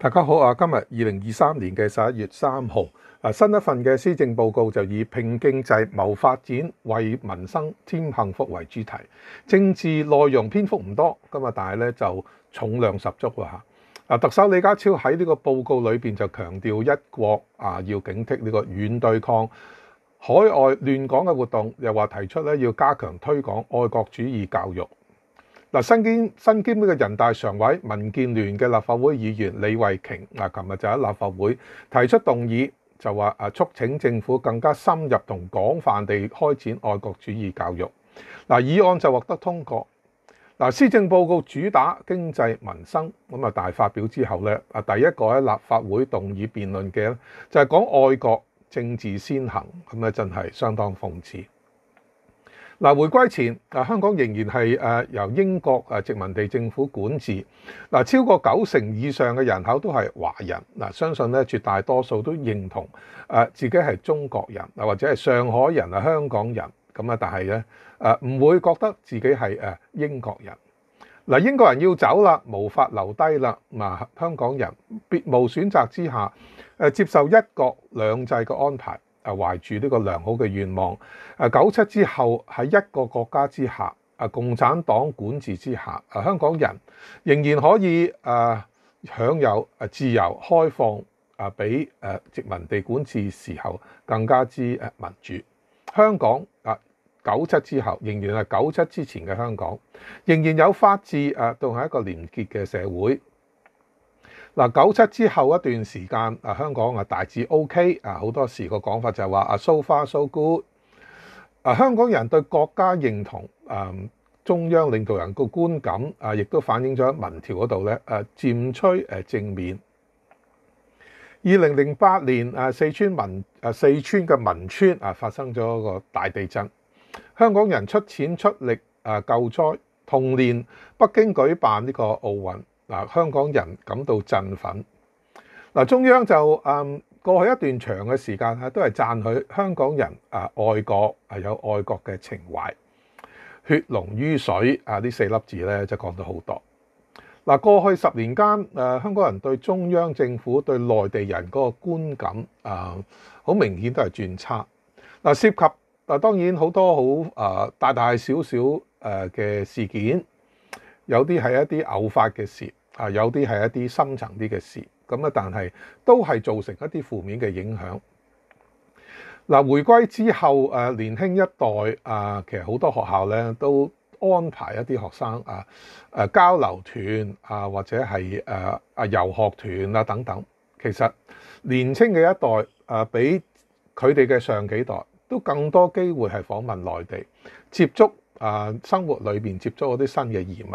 大家好啊！今日二零二三年嘅十一月三号，啊新一份嘅施政报告就以拼经济、谋发展、为民生添幸福为主题。政治内容篇幅唔多，今日但系咧就重量十足啊！吓啊，特首李家超喺呢个报告里边就强调一国啊，要警惕呢个软对抗、海外乱港嘅活动，又话提出咧要加强推广爱国主义教育。嗱，新兼新兼呢人大常委、民建聯嘅立法會議員李慧瓊，嗱，琴日就喺立法會提出動議，就話啊，促請政府更加深入同廣泛地開展愛國主義教育。嗱，議案就獲得通過。嗱，施政報告主打經濟民生咁啊，大發表之後咧，啊，第一個喺立法會動議辯論嘅就係講愛國政治先行，咁咧真係相當諷刺。嗱，回歸前，啊香港仍然係誒由英國誒殖民地政府管治，嗱超過九成以上嘅人口都係華人，嗱相信咧絕大多數都認同誒自己係中國人，或者係上海人啊、香港人咁啊，但係咧誒唔會覺得自己係誒英國人。嗱英國人要走啦，無法留低啦，嗱香港人別無選擇之下誒接受一國兩制嘅安排。誒懷住呢個良好嘅願望，誒九七之後喺一個國家之下，誒共產黨管治之下，誒香港人仍然可以誒享有誒自由開放，誒比誒殖民地管治時候更加之誒民主。香港啊，九七之後仍然係九七之前嘅香港，仍然有法治，誒仲係一個連結嘅社會。嗱九七之後一段時間，啊香港啊大致 O K，啊好多時個講法就係話啊 so far so good，啊香港人對國家認同，啊，中央領導人個觀感，啊亦都反映咗民調嗰度咧，誒漸趨誒正面。二零零八年啊四川民啊四川嘅汶川啊發生咗個大地震，香港人出錢出力啊救災。同年北京舉辦呢個奧運。嗱，香港人感到振奮。嗱，中央就嗯過去一段長嘅時間啊，都係讚許香港人啊愛國啊有愛國嘅情懷，血濃於水啊！呢四粒字咧，就講咗好多。嗱，過去十年間，誒香港人對中央政府對內地人嗰個觀感啊，好明顯都係轉差。嗱，涉及嗱當然好多好誒大大小小誒嘅事件。有啲係一啲偶發嘅事啊，有啲係一啲深層啲嘅事，咁啊，但係都係造成一啲負面嘅影響。嗱，回歸之後，誒年輕一代啊，其實好多學校咧都安排一啲學生啊，誒交流團啊，或者係誒啊遊學團啊等等。其實年輕嘅一代啊，比佢哋嘅上幾代都更多機會係訪問內地，接觸啊生活裏邊接觸嗰啲新嘅移民。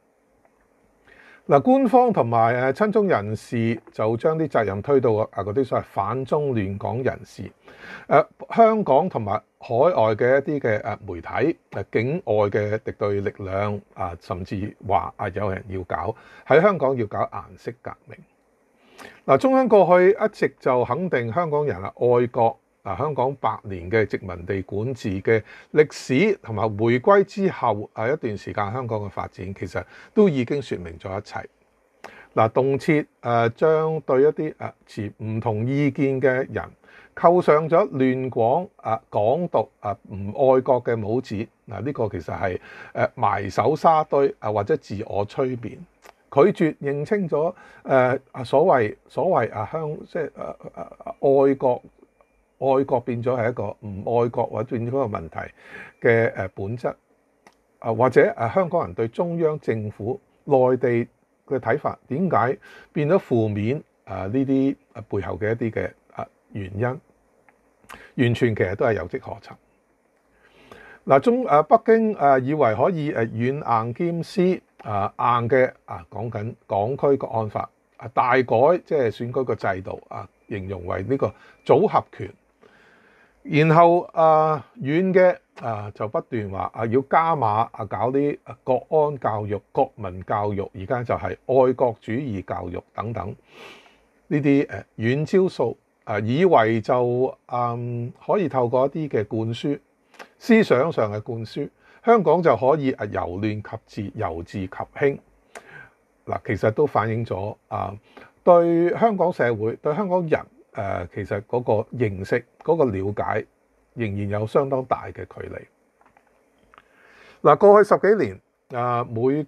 嗱，官方同埋誒親中人士就將啲責任推到啊嗰啲所謂反中亂港人士，誒香港同埋海外嘅一啲嘅誒媒體、誒境外嘅敵對力量啊，甚至話啊有人要搞喺香港要搞顏色革命。嗱，中央過去一直就肯定香港人啊愛國。嗱，香港百年嘅殖民地管治嘅歷史，同埋回歸之後啊一段時間香港嘅發展，其實都已經説明咗一切。嗱，動切誒將對一啲誒持唔同意見嘅人扣上咗亂港、啊港獨、啊唔愛國嘅帽子。嗱，呢個其實係誒埋手沙堆啊，或者自我催眠，拒絕認清咗誒啊所謂所謂啊香即係誒誒愛國。愛國變咗係一個唔愛國或者變咗個問題嘅誒本質啊，或者誒香港人對中央政府內地嘅睇法點解變咗負面啊？呢啲啊背後嘅一啲嘅啊原因，完全其實都係有即可尋嗱中誒北京誒以為可以誒軟硬兼施啊，硬嘅啊講緊港區個案法啊大改即係選舉個制度啊，形容為呢個組合權。然後啊，遠嘅啊就不斷話啊要加碼啊搞啲國安教育、國民教育，而家就係愛國主義教育等等呢啲誒遠招數啊，以為就嗯可以透過一啲嘅灌輸、思想上嘅灌輸，香港就可以啊由亂及治、由治及興。嗱，其實都反映咗啊，對香港社會、對香港人。誒，其實嗰個認識、嗰個瞭解，仍然有相當大嘅距離。嗱，過去十幾年，誒每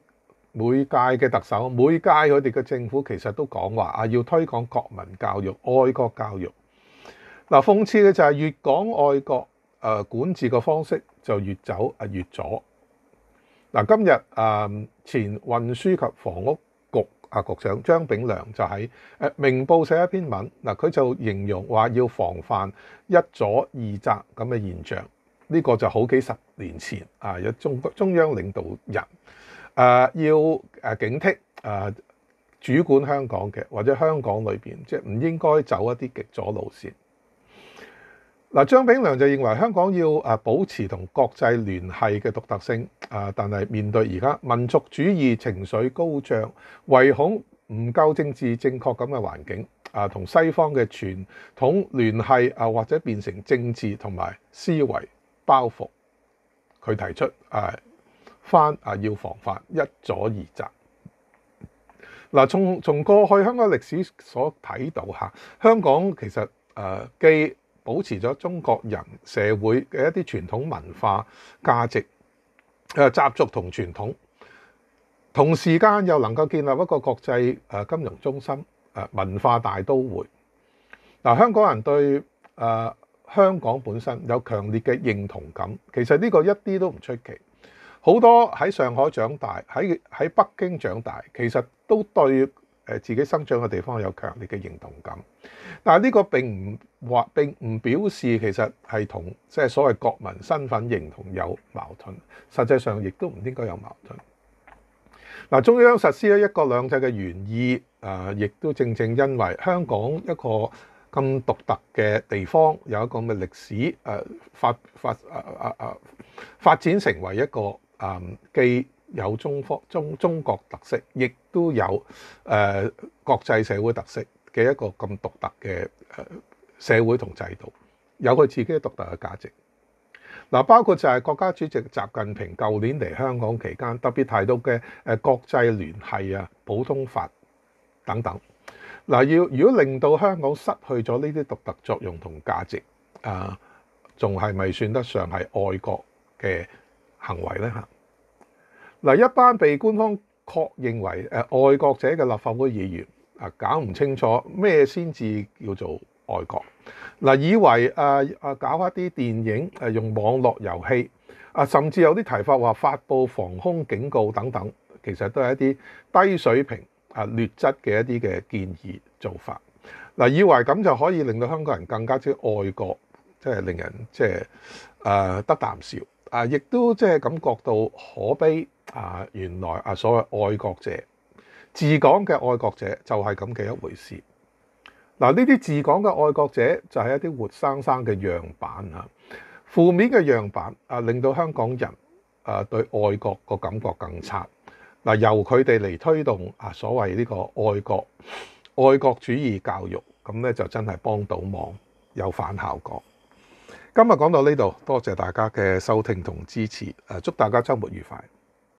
每屆嘅特首、每屆佢哋嘅政府，其實都講話啊，要推廣國民教育、愛國教育。嗱，諷刺嘅就係越講愛國，誒管治嘅方式就越走啊越左。嗱，今日誒前運輸及房屋。啊，局長張炳良就喺誒明報寫一篇文，嗱佢就形容話要防範一左二窄咁嘅現象，呢個就好幾十年前啊，有中中央領導人誒要誒警惕誒主管香港嘅或者香港裏邊即係唔應該走一啲極左路線。嗱，張炳良就認為香港要啊保持同國際聯繫嘅獨特性，啊，但係面對而家民族主義情緒高漲，唯恐唔夠政治正確咁嘅環境，啊，同西方嘅傳統聯繫啊，或者變成政治同埋思維包袱，佢提出啊，翻啊要防範一左二窄。嗱，從從過去香港歷史所睇到嚇，香港其實誒既保持咗中國人社會嘅一啲傳統文化價值、誒習俗同傳統，同時間又能夠建立一個國際誒金融中心、誒文化大都會。嗱，香港人對誒香港本身有強烈嘅認同感，其實呢個一啲都唔出奇。好多喺上海長大、喺喺北京長大，其實都對。誒自己生長嘅地方有強烈嘅認同感，但係呢個並唔話並唔表示其實係同即係所謂國民身份認同有矛盾，實際上亦都唔應該有矛盾。嗱，中央實施咗一國兩制嘅原意，誒亦都正正因為香港一個咁獨特嘅地方，有一個咁嘅歷史誒發發誒誒誒發展成為一個誒既。有中方中中國特色，亦都有誒國際社會特色嘅一個咁獨特嘅社會同制度，有佢自己獨特嘅價值。嗱，包括就係國家主席習近平舊年嚟香港期間，特別提到嘅誒國際聯繫啊、普通法等等。嗱，要如果令到香港失去咗呢啲獨特作用同價值，啊，仲係咪算得上係愛國嘅行為咧？嚇！嗱，一班被官方確認為誒愛國者嘅立法會議員啊，搞唔清楚咩先至叫做愛國。嗱，以為誒誒搞一啲電影誒用網絡遊戲啊，甚至有啲提法話發布防空警告等等，其實都係一啲低水平啊劣質嘅一啲嘅建議做法。嗱，以為咁就可以令到香港人更加之愛國，真係令人即係誒得啖笑。啊，亦都即係感覺到可悲啊！原來啊，所謂愛國者、自港嘅愛國者就係咁嘅一回事。嗱，呢啲自港嘅愛國者就係一啲活生生嘅樣板啊，負面嘅樣板啊，令到香港人啊對愛國個感覺更差。嗱，由佢哋嚟推動啊，所謂呢個愛國愛國主義教育，咁咧就真係幫到忙，有反效果。今日講到呢度，多谢大家嘅收听同支持，祝大家周末愉快。